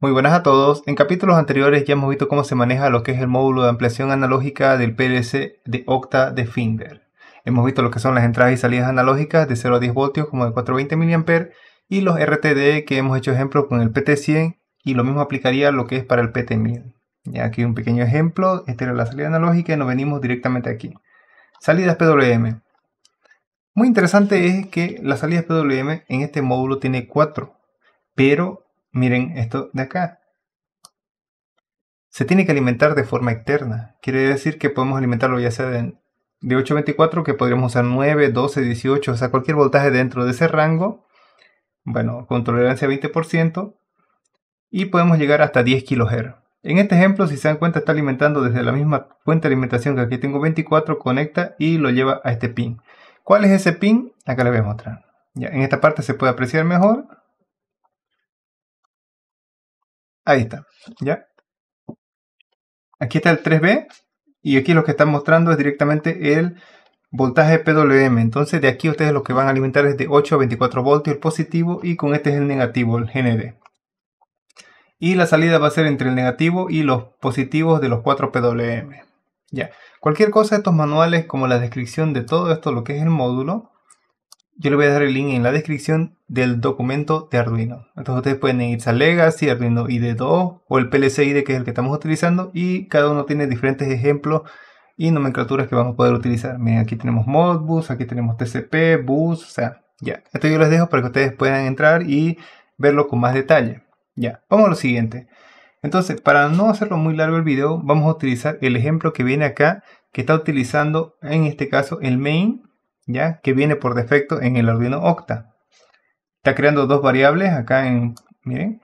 Muy buenas a todos. En capítulos anteriores ya hemos visto cómo se maneja lo que es el módulo de ampliación analógica del PLC de octa de Finder. Hemos visto lo que son las entradas y salidas analógicas de 0 a 10 voltios como de 420 mA y los RTD que hemos hecho ejemplo con el PT100 y lo mismo aplicaría lo que es para el PT1000. Ya aquí un pequeño ejemplo, esta era la salida analógica y nos venimos directamente aquí. Salidas PWM. Muy interesante es que las salidas PWM en este módulo tiene 4, pero Miren esto de acá. Se tiene que alimentar de forma externa. Quiere decir que podemos alimentarlo ya sea de, 824, que podríamos usar 9, 12, 18, o sea, cualquier voltaje dentro de ese rango. Bueno, con tolerancia 20%. Y podemos llegar hasta 10 kHz. En este ejemplo, si se dan cuenta, está alimentando desde la misma fuente de alimentación que aquí tengo 24, conecta y lo lleva a este pin. ¿Cuál es ese pin? Acá le voy a mostrar. Ya, en esta parte se puede apreciar mejor. Ahí está, ¿ya? Aquí está el 3B y aquí lo que están mostrando es directamente el voltaje PWM. Entonces de aquí ustedes lo que van a alimentar es de 8 a 24 voltios el positivo y con este es el negativo, el GND. Y la salida va a ser entre el negativo y los positivos de los 4 PWM. Ya, cualquier cosa de estos manuales como la descripción de todo esto, lo que es el módulo, yo le voy a dar el link en la descripción del documento de Arduino. Entonces ustedes pueden ir a Legacy, Arduino ID2 o el PLC IDE que es el que estamos utilizando y cada uno tiene diferentes ejemplos y nomenclaturas que vamos a poder utilizar. Miren, aquí tenemos Modbus, aquí tenemos TCP, Bus, o sea, ya. Esto yo les dejo para que ustedes puedan entrar y verlo con más detalle. Ya, vamos a lo siguiente. Entonces, para no hacerlo muy largo el video, vamos a utilizar el ejemplo que viene acá, que está utilizando en este caso el main ¿ya? Que viene por defecto en el Arduino Octa. Está creando dos variables acá en, miren,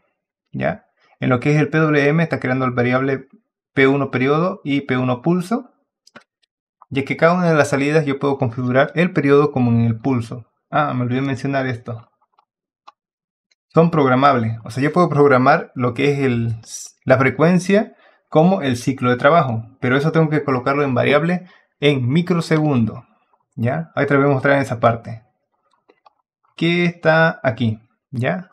¿ya? En lo que es el PWM está creando el variable P1 periodo y P1 pulso. Ya que cada una de las salidas yo puedo configurar el periodo como en el pulso. Ah, me olvidé mencionar esto. Son programables. O sea, yo puedo programar lo que es la frecuencia como el ciclo de trabajo. Pero eso tengo que colocarlo en variable en microsegundo. ¿Ya? te voy a mostrar en esa parte. ¿Qué está aquí? ¿Ya?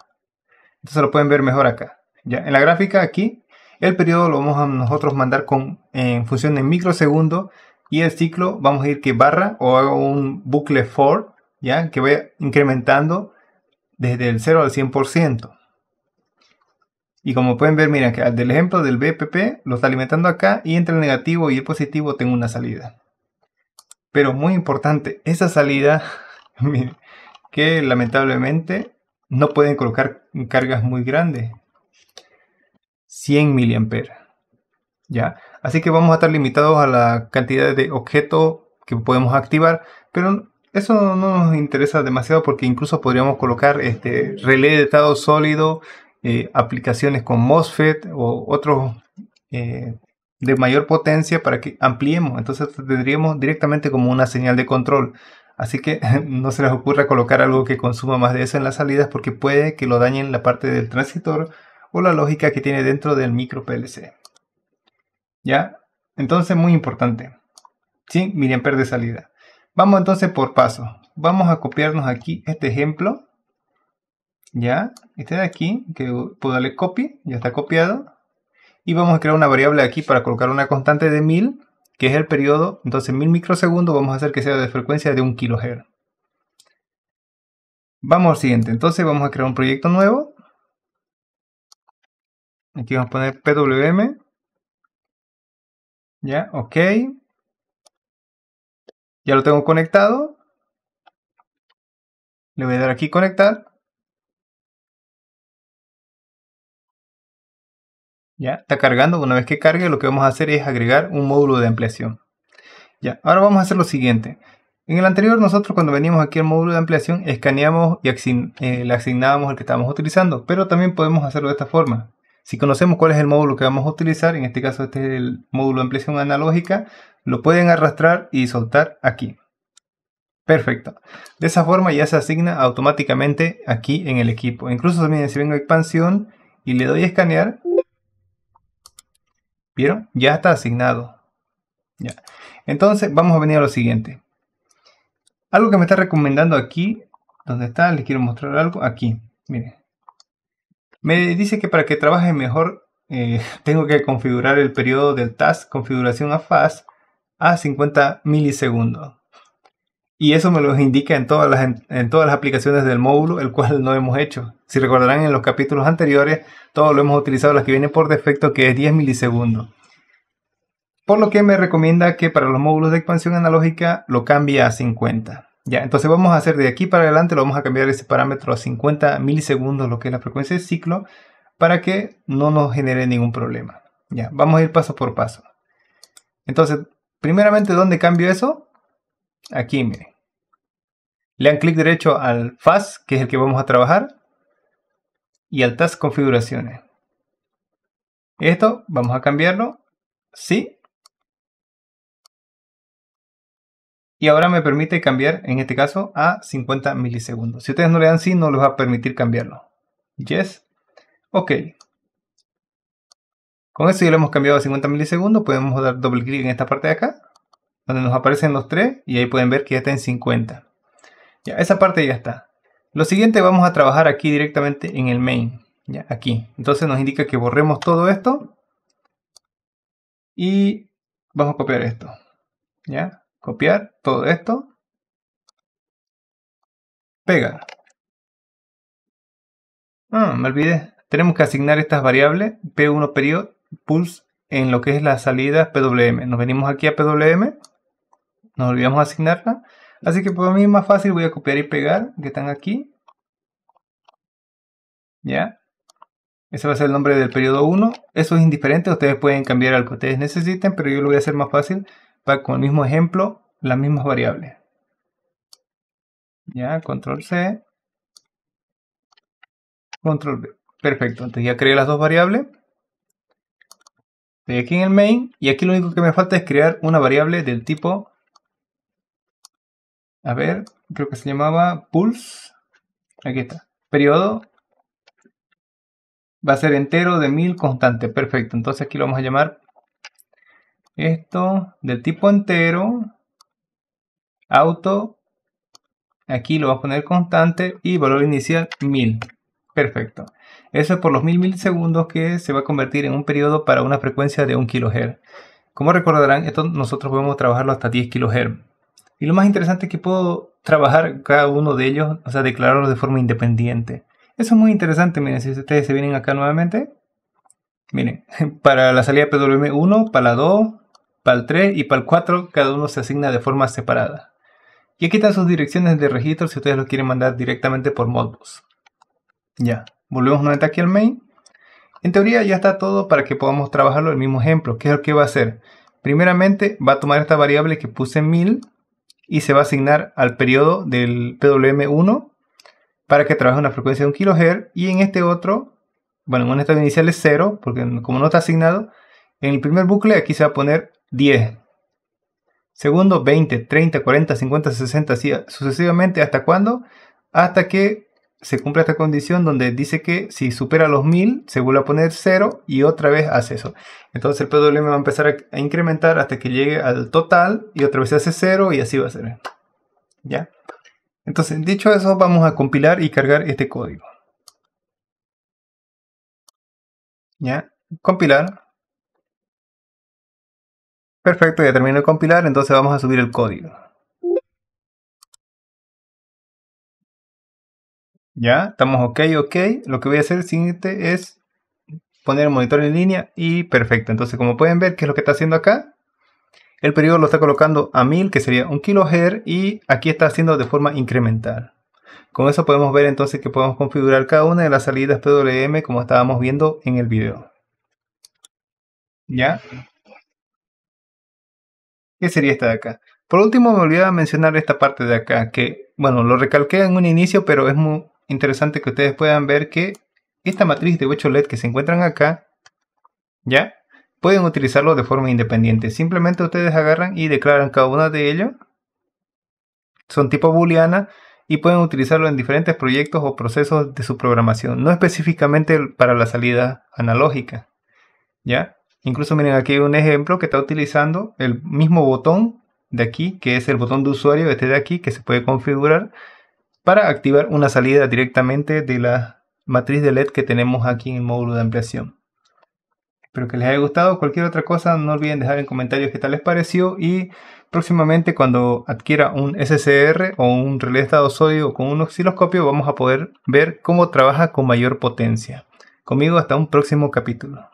Entonces lo pueden ver mejor acá. ¿Ya? En la gráfica aquí, el periodo lo vamos a nosotros mandar con, en función de microsegundo y el ciclo vamos a ir que barra o hago un bucle for, ¿ya? Que vaya incrementando desde el 0 al 100%. Y como pueden ver, miren, que del ejemplo del BPP lo está alimentando acá y entre el negativo y el positivo tengo una salida. Pero muy importante, esa salida, que lamentablemente no pueden colocar cargas muy grandes. 100 mA. ¿Ya? Así que vamos a estar limitados a la cantidad de objetos que podemos activar, pero eso no nos interesa demasiado porque incluso podríamos colocar este relé de estado sólido, eh, aplicaciones con MOSFET o otros eh, de mayor potencia para que ampliemos. Entonces tendríamos directamente como una señal de control. Así que no se les ocurra colocar algo que consuma más de eso en las salidas porque puede que lo dañen la parte del transistor o la lógica que tiene dentro del micro PLC. ¿Ya? Entonces muy importante. sí miren de salida. Vamos entonces por paso Vamos a copiarnos aquí este ejemplo. ¿Ya? Este de aquí, que puedo darle copy, ya está copiado. Y vamos a crear una variable aquí para colocar una constante de 1000, que es el periodo. Entonces 1000 microsegundos vamos a hacer que sea de frecuencia de 1 kHz. Vamos al siguiente. Entonces vamos a crear un proyecto nuevo. Aquí vamos a poner PWM. Ya, ok. Ya lo tengo conectado. Le voy a dar aquí conectar. Ya, está cargando. Una vez que cargue, lo que vamos a hacer es agregar un módulo de ampliación. Ya, ahora vamos a hacer lo siguiente. En el anterior, nosotros cuando venimos aquí al módulo de ampliación, escaneamos y eh, le asignábamos el que estábamos utilizando, pero también podemos hacerlo de esta forma. Si conocemos cuál es el módulo que vamos a utilizar, en este caso este es el módulo de ampliación analógica, lo pueden arrastrar y soltar aquí. Perfecto. De esa forma ya se asigna automáticamente aquí en el equipo. Incluso también si vengo a expansión y le doy a escanear, ya está asignado. Ya. Entonces, vamos a venir a lo siguiente. Algo que me está recomendando aquí, donde está, les quiero mostrar algo. Aquí, miren. Me dice que para que trabaje mejor, eh, tengo que configurar el periodo del task, configuración a fast, a 50 milisegundos. Y eso me lo indica en todas las, en todas las aplicaciones del módulo, el cual no hemos hecho. Si recordarán en los capítulos anteriores, todos lo hemos utilizado las que viene por defecto, que es 10 milisegundos. Por lo que me recomienda que para los módulos de expansión analógica lo cambie a 50. Ya, entonces vamos a hacer de aquí para adelante, lo vamos a cambiar ese parámetro a 50 milisegundos, lo que es la frecuencia de ciclo, para que no nos genere ningún problema. Ya, vamos a ir paso por paso. Entonces, primeramente, ¿dónde cambio eso? Aquí, miren. Le dan clic derecho al FAS, que es el que vamos a trabajar y altas configuraciones. Esto vamos a cambiarlo. Sí. Y ahora me permite cambiar, en este caso, a 50 milisegundos. Si ustedes no le dan sí, no les va a permitir cambiarlo. Yes. Ok. Con esto ya lo hemos cambiado a 50 milisegundos. Podemos dar doble clic en esta parte de acá. Donde nos aparecen los tres. Y ahí pueden ver que ya está en 50. Ya, esa parte ya está. Lo siguiente vamos a trabajar aquí directamente en el main, ya, aquí. Entonces nos indica que borremos todo esto y vamos a copiar esto, ya, copiar todo esto, pega Ah, me olvidé. Tenemos que asignar estas variables P1 period pulse en lo que es la salida PWM. Nos venimos aquí a PWM, nos olvidamos asignarla Así que para mí es más fácil, voy a copiar y pegar, que están aquí. ¿Ya? Ese va a ser el nombre del periodo 1. Eso es indiferente, ustedes pueden cambiar algo. que ustedes necesiten, pero yo lo voy a hacer más fácil para con el mismo ejemplo, las mismas variables. Ya, control C. Control B. Perfecto, entonces ya creé las dos variables. Estoy aquí en el main y aquí lo único que me falta es crear una variable del tipo a ver, creo que se llamaba Pulse. Aquí está. Periodo. Va a ser entero de 1000 constante. Perfecto. Entonces aquí lo vamos a llamar esto del tipo entero. Auto. Aquí lo va a poner constante y valor inicial 1000. Perfecto. Eso es por los 1000 milisegundos que se va a convertir en un periodo para una frecuencia de 1 kilohertz. Como recordarán, esto nosotros podemos trabajarlo hasta 10 kilohertz. Y lo más interesante es que puedo trabajar cada uno de ellos, o sea, declararlos de forma independiente. Eso es muy interesante, miren, si ustedes se vienen acá nuevamente, miren, para la salida PWM1, para la 2, para el 3 y para el 4, cada uno se asigna de forma separada. Y aquí están sus direcciones de registro si ustedes lo quieren mandar directamente por Modbus. Ya, volvemos nuevamente aquí al main. En teoría ya está todo para que podamos trabajarlo el mismo ejemplo. ¿Qué es lo que va a hacer? Primeramente va a tomar esta variable que puse 1000 y se va a asignar al periodo del PWM1 para que trabaje una frecuencia de 1 kHz y en este otro, bueno, en un estado inicial es 0 porque como no está asignado, en el primer bucle aquí se va a poner 10, segundo 20, 30, 40, 50, 60, así sucesivamente hasta cuándo? Hasta que se cumple esta condición donde dice que si supera los 1000 se vuelve a poner 0 y otra vez hace eso. Entonces el PWM va a empezar a, incrementar hasta que llegue al total y otra vez se hace 0 y así va a ser. ¿Ya? Entonces, dicho eso, vamos a compilar y cargar este código. ¿Ya? Compilar. Perfecto, ya terminó de compilar, entonces vamos a subir el código. Ya, estamos ok, ok. Lo que voy a hacer siguiente es poner el monitor en línea y perfecto. Entonces, como pueden ver, ¿qué es lo que está haciendo acá? El periodo lo está colocando a 1000, que sería 1 kHz, y aquí está haciendo de forma incremental. Con eso podemos ver entonces que podemos configurar cada una de las salidas PWM como estábamos viendo en el video. ¿Ya? ¿Qué sería esta de acá? Por último, me olvidaba mencionar esta parte de acá, que, bueno, lo recalqué en un inicio, pero es muy, interesante que ustedes puedan ver que esta matriz de 8 LED que se encuentran acá, ¿ya? Pueden utilizarlo de forma independiente. Simplemente ustedes agarran y declaran cada una de ellos. Son tipo booleana y pueden utilizarlo en diferentes proyectos o procesos de su programación, no específicamente para la salida analógica. ¿Ya? Incluso miren aquí un ejemplo que está utilizando el mismo botón de aquí, que es el botón de usuario, este de aquí, que se puede configurar para activar una salida directamente de la matriz de LED que tenemos aquí en el módulo de ampliación. Espero que les haya gustado. Cualquier otra cosa, no olviden dejar en comentarios qué tal les pareció. Y próximamente, cuando adquiera un SCR o un relé de estado sólido con un osciloscopio, vamos a poder ver cómo trabaja con mayor potencia. Conmigo, hasta un próximo capítulo.